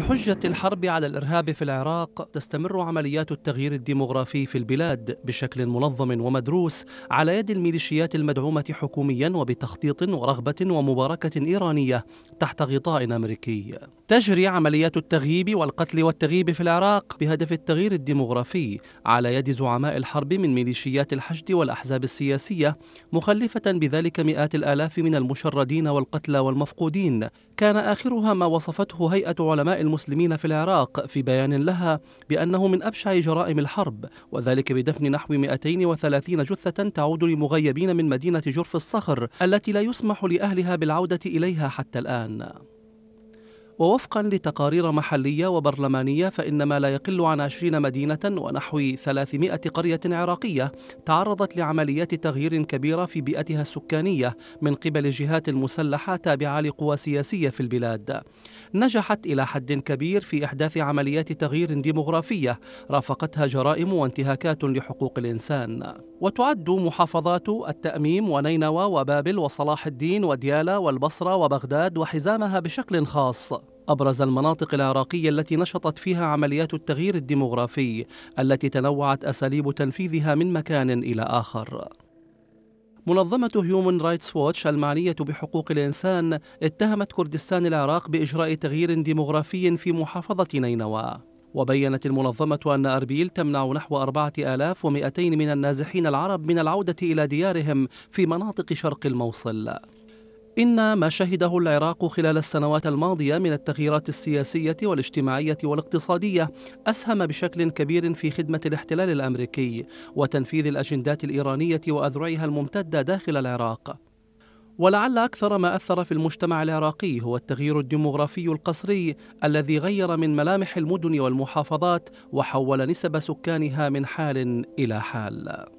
بحجة الحرب على الإرهاب في العراق تستمر عمليات التغيير الديمغرافي في البلاد بشكل منظم ومدروس على يد الميليشيات المدعومة حكوميا وبتخطيط ورغبة ومباركة إيرانية تحت غطاء أمريكي. تجري عمليات التغييب والقتل والتغييب في العراق بهدف التغيير الديمغرافي على يد زعماء الحرب من ميليشيات الحشد والأحزاب السياسية مخلفة بذلك مئات الآلاف من المشردين والقتلى والمفقودين كان آخرها ما وصفته هيئة علماء المسلمين في العراق في بيان لها بأنه من أبشع جرائم الحرب وذلك بدفن نحو 230 جثة تعود لمغيبين من مدينة جرف الصخر التي لا يسمح لأهلها بالعودة إليها حتى الآن ووفقا لتقارير محلية وبرلمانية فإن ما لا يقل عن 20 مدينة ونحو 300 قرية عراقية تعرضت لعمليات تغيير كبيرة في بيئتها السكانية من قبل الجهات المسلحة تابعة لقوى سياسية في البلاد نجحت إلى حد كبير في إحداث عمليات تغيير ديمغرافية رافقتها جرائم وانتهاكات لحقوق الإنسان وتعد محافظات التأميم ونينوى وبابل وصلاح الدين وديالى والبصرة وبغداد وحزامها بشكل خاص أبرز المناطق العراقية التي نشطت فيها عمليات التغيير الديمغرافي التي تنوعت أساليب تنفيذها من مكان إلى آخر منظمة هيومن رايتس ووتش المعنية بحقوق الإنسان اتهمت كردستان العراق بإجراء تغيير ديمغرافي في محافظة نينوى وبينت المنظمة أن أربيل تمنع نحو 4200 من النازحين العرب من العودة إلى ديارهم في مناطق شرق الموصل إن ما شهده العراق خلال السنوات الماضية من التغييرات السياسية والاجتماعية والاقتصادية أسهم بشكل كبير في خدمة الاحتلال الأمريكي وتنفيذ الأجندات الإيرانية وأذرعها الممتدة داخل العراق ولعل أكثر ما أثر في المجتمع العراقي هو التغيير الديمغرافي القصري الذي غير من ملامح المدن والمحافظات وحول نسب سكانها من حال إلى حال.